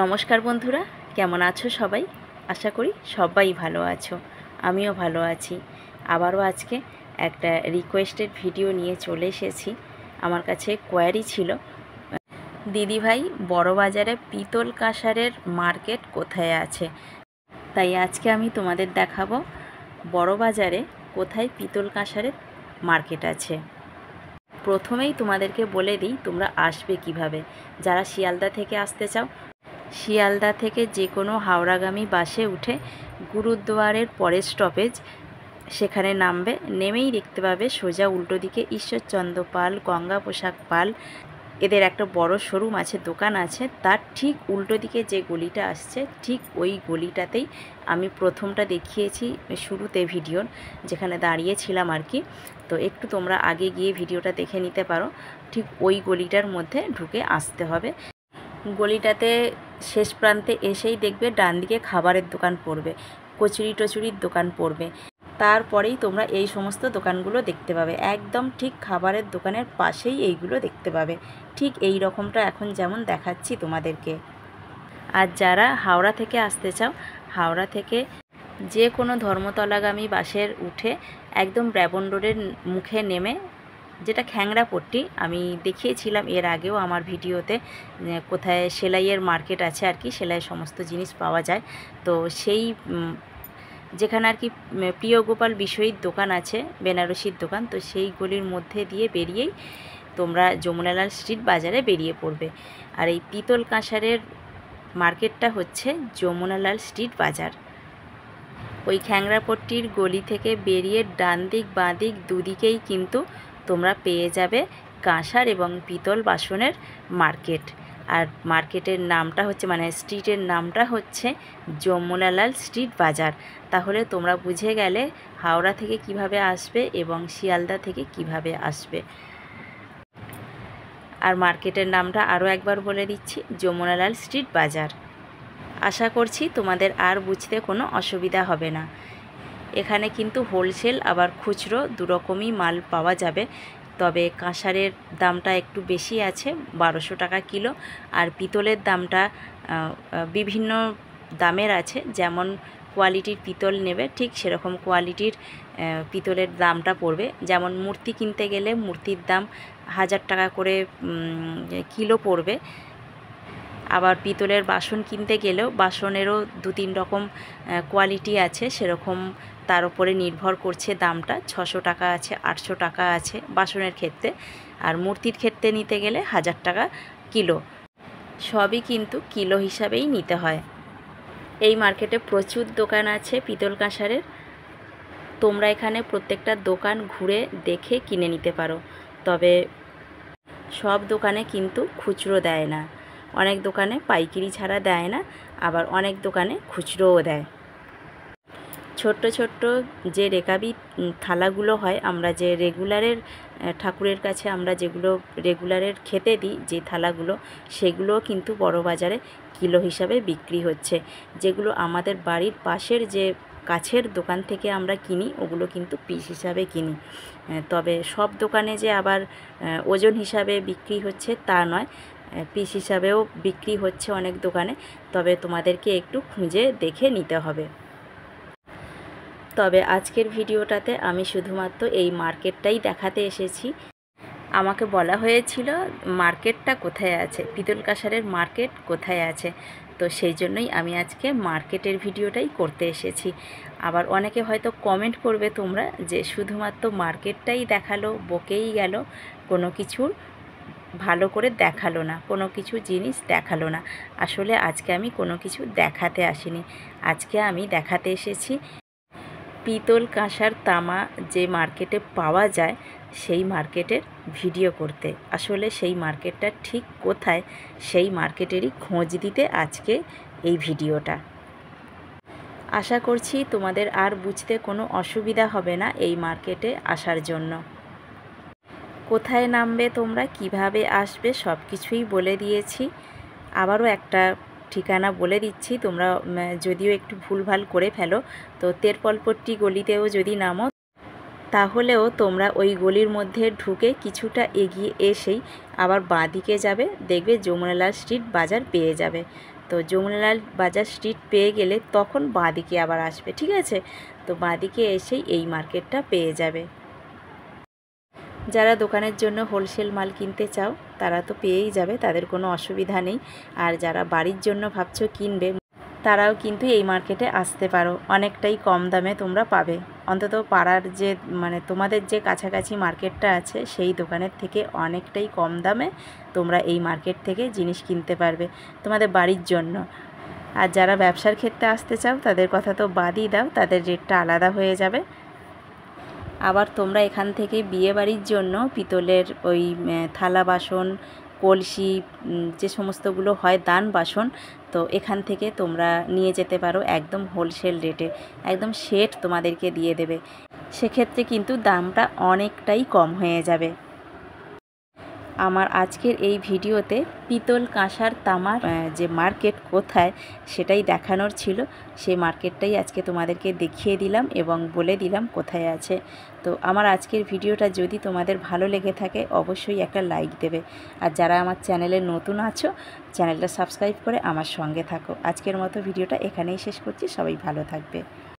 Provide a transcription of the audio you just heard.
নমস্কার বন্ধুরা কেমন আছো সবাই আশা করি সবাই ভালো আছো আমিও ভালো আছি আবারও আজকে একটা রিকোয়েস্টেড ভিডিও নিয়ে চলে এসেছি আমার কাছে কোয়ারি ছিল দিদিভাই বড়বাজারে পিতল কাঁসারের মার্কেট কোথায় আছে তাই আজকে আমি তোমাদের দেখাবো বড়বাজারে কোথায় পিতল কাঁসারের মার্কেট আছে প্রথমেই তোমাদেরকে বলে দিই তোমরা আসবে কিভাবে যারা শিয়ালদা থেকে আসতে চাও শিয়ালদা থেকে যে কোনো হাওড়াগামী বাসে উঠে গুরুদুয়ারের পরের স্টপেজ সেখানে নামবে নেমেই দেখতে পাবে সোজা উল্টো দিকে ঈশ্বরচন্দ্র পাল গঙ্গা পোশাক পাল এদের একটা বড় শোরুম আছে দোকান আছে তার ঠিক উল্টো দিকে যে গলিটা আসছে ঠিক ওই গলিটাতেই আমি প্রথমটা দেখিয়েছি শুরুতে ভিডিওর যেখানে দাঁড়িয়েছিলাম আর কি তো একটু তোমরা আগে গিয়ে ভিডিওটা দেখে নিতে পারো ঠিক ওই গলিটার মধ্যে ঢুকে আসতে হবে গলিটাতে শেষ প্রান্তে এসেই দেখবে ডান দিকে খাবারের দোকান পড়বে কচুরি টচুরির দোকান পড়বে তারপরেই তোমরা এই সমস্ত দোকানগুলো দেখতে পাবে একদম ঠিক খাবারের দোকানের পাশেই এইগুলো দেখতে পাবে ঠিক এই রকমটা এখন যেমন দেখাচ্ছি তোমাদেরকে আর যারা হাওড়া থেকে আসতে চাও হাওড়া থেকে যে কোনো ধর্মতলাগামী বাসের উঠে একদম ব্র্যাবন রোডের মুখে নেমে যেটা খ্যাংরা পট্টি আমি দেখিয়েছিলাম এর আগেও আমার ভিডিওতে কোথায় সেলাইয়ের মার্কেট আছে আর কি সেলাইয়ের সমস্ত জিনিস পাওয়া যায় তো সেই যেখানে আর কি প্রিয় গোপাল বিষয়ীর দোকান আছে বেনারসির দোকান তো সেই গলির মধ্যে দিয়ে বেরিয়েই তোমরা যমুনালাল স্ট্রিট বাজারে বেরিয়ে পড়বে আর এই পিতল কাঁসারের মার্কেটটা হচ্ছে যমুনালাল স্ট্রিট বাজার ওই খ্যাংরাপট্টির গলি থেকে বেরিয়ে ডান দিক বাঁ দিক দুদিকেই কিন্তু তোমরা পেয়ে যাবে কাঁসার এবং পিতল বাসনের মার্কেট আর মার্কেটের নামটা হচ্ছে মানে স্ট্রিটের নামটা হচ্ছে যমুনালাল স্ট্রিট বাজার তাহলে তোমরা বুঝে গেলে হাওড়া থেকে কিভাবে আসবে এবং শিয়ালদা থেকে কিভাবে আসবে আর মার্কেটের নামটা আরও একবার বলে দিচ্ছি যমুনালাল স্ট্রিট বাজার আশা করছি তোমাদের আর বুঝতে কোনো অসুবিধা হবে না এখানে কিন্তু হোলসেল আবার খুচরো দুরকমই মাল পাওয়া যাবে তবে কাঁসারের দামটা একটু বেশি আছে বারোশো টাকা কিলো আর পিতলের দামটা বিভিন্ন দামের আছে যেমন কোয়ালিটির পিতল নেবে ঠিক সেরকম কোয়ালিটির পিতলের দামটা পড়বে যেমন মূর্তি কিনতে গেলে মূর্তির দাম হাজার টাকা করে কিলো পড়বে আবার পিতলের বাসন কিনতে গেলেও বাসনেরও দু তিন রকম কোয়ালিটি আছে সেরকম তার উপরে নির্ভর করছে দামটা ছশো টাকা আছে আটশো টাকা আছে বাসনের ক্ষেত্রে আর মূর্তির ক্ষেত্রে নিতে গেলে হাজার টাকা কিলো সবই কিন্তু কিলো হিসাবেই নিতে হয় এই মার্কেটে প্রচুর দোকান আছে পিতল কাঁসারের তোমরা এখানে প্রত্যেকটা দোকান ঘুরে দেখে কিনে নিতে পারো তবে সব দোকানে কিন্তু খুচরো দেয় না অনেক দোকানে পাইকিরি ছাড়া দেয় না আবার অনেক দোকানে খুচরোও দেয় ছোট্ট ছোট্ট যে রেকাবি থালাগুলো হয় আমরা যে রেগুলারের ঠাকুরের কাছে আমরা যেগুলো রেগুলারের খেতে দিই যে থালাগুলো সেগুলোও কিন্তু বড় বাজারে কিলো হিসাবে বিক্রি হচ্ছে যেগুলো আমাদের বাড়ির পাশের যে কাছের দোকান থেকে আমরা কিনি ওগুলো কিন্তু পিস হিসাবে কিনি তবে সব দোকানে যে আবার ওজন হিসাবে বিক্রি হচ্ছে তা নয় পিস হিসাবেও বিক্রি হচ্ছে অনেক দোকানে তবে তোমাদেরকে একটু খুঁজে দেখে নিতে হবে তবে আজকের ভিডিওটাতে আমি শুধুমাত্র এই মার্কেটটাই দেখাতে এসেছি আমাকে বলা হয়েছিল মার্কেটটা কোথায় আছে পিতল কাসারের মার্কেট কোথায় আছে তো সেই জন্যই আমি আজকে মার্কেটের ভিডিওটাই করতে এসেছি আবার অনেকে হয়তো কমেন্ট করবে তোমরা যে শুধুমাত্র মার্কেটটাই দেখালো বকেই গেল কোনো কিছুর ভালো করে দেখালো না কোনো কিছু জিনিস দেখালো না আসলে আজকে আমি কোনো কিছু দেখাতে আসিনি আজকে আমি দেখাতে এসেছি পিতল কাঁসার তামা যে মার্কেটে পাওয়া যায় সেই মার্কেটের ভিডিও করতে আসলে সেই মার্কেটটা ঠিক কোথায় সেই মার্কেটেরই খোঁজ দিতে আজকে এই ভিডিওটা আশা করছি তোমাদের আর বুঝতে কোনো অসুবিধা হবে না এই মার্কেটে আসার জন্য কোথায় নামবে তোমরা কিভাবে আসবে সব কিছুই বলে দিয়েছি আবারও একটা ঠিকানা বলে দিচ্ছি তোমরা যদিও একটু ভুলভাল করে ফেলো তো তেরপলপট্টি গলিতেও যদি নামো তাহলেও তোমরা ওই গলির মধ্যে ঢুকে কিছুটা এগিয়ে এসেই আবার বাঁ দিকে যাবে দেখবে যমুনালাল স্ট্রিট বাজার পেয়ে যাবে তো যমুনালাল বাজার স্ট্রিট পেয়ে গেলে তখন বাঁ দিকে আবার আসবে ঠিক আছে তো বাঁ দিকে এসেই এই মার্কেটটা পেয়ে যাবে যারা দোকানের জন্য হোলসেল মাল কিনতে চাও তারা তো পেয়েই যাবে তাদের কোনো অসুবিধা নেই আর যারা বাড়ির জন্য ভাবছো কিনবে তারাও কিন্তু এই মার্কেটে আসতে পারো অনেকটাই কম দামে তোমরা পাবে অন্তত পাড়ার যে মানে তোমাদের যে কাছাকাছি মার্কেটটা আছে সেই দোকানের থেকে অনেকটাই কম দামে তোমরা এই মার্কেট থেকে জিনিস কিনতে পারবে তোমাদের বাড়ির জন্য আর যারা ব্যবসার ক্ষেত্রে আসতে চাও তাদের কথা তো বাদই দাও তাদের রেটটা আলাদা হয়ে যাবে আবার তোমরা এখান থেকে বিয়েবাড়ির জন্য পিতলের ওই থালা বাসন কলসি যে সমস্তগুলো হয় দান বাসন তো এখান থেকে তোমরা নিয়ে যেতে পারো একদম হোলসেল রেটে একদম সেট তোমাদেরকে দিয়ে দেবে সেক্ষেত্রে কিন্তু দামটা অনেকটাই কম হয়ে যাবে আমার আজকের এই ভিডিওতে পিতল কাঁসার তামার যে মার্কেট কোথায় সেটাই দেখানোর ছিল সেই মার্কেটটাই আজকে তোমাদেরকে দেখিয়ে দিলাম এবং বলে দিলাম কোথায় আছে তো আমার আজকের ভিডিওটা যদি তোমাদের ভালো লেগে থাকে অবশ্যই একটা লাইক দেবে আর যারা আমার চ্যানেলে নতুন আছো চ্যানেলটা সাবস্ক্রাইব করে আমার সঙ্গে থাকো আজকের মতো ভিডিওটা এখানেই শেষ করছি সবাই ভালো থাকবে